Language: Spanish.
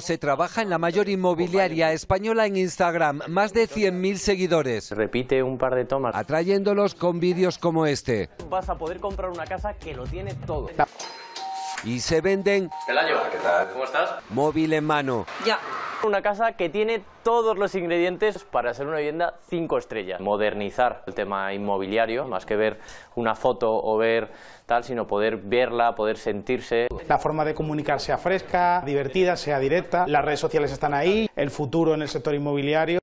Se trabaja en la mayor inmobiliaria española en Instagram, más de 100.000 seguidores. Repite un par de tomas. Atrayéndolos con vídeos como este. Vas a poder comprar una casa que lo tiene todo. Y se venden... tal? ¿Cómo estás? Móvil en mano. Ya. Una casa que tiene todos los ingredientes para ser una vivienda cinco estrellas. Modernizar el tema inmobiliario, más que ver una foto o ver tal, sino poder verla, poder sentirse. La forma de comunicar sea fresca, divertida, sea directa, las redes sociales están ahí, el futuro en el sector inmobiliario.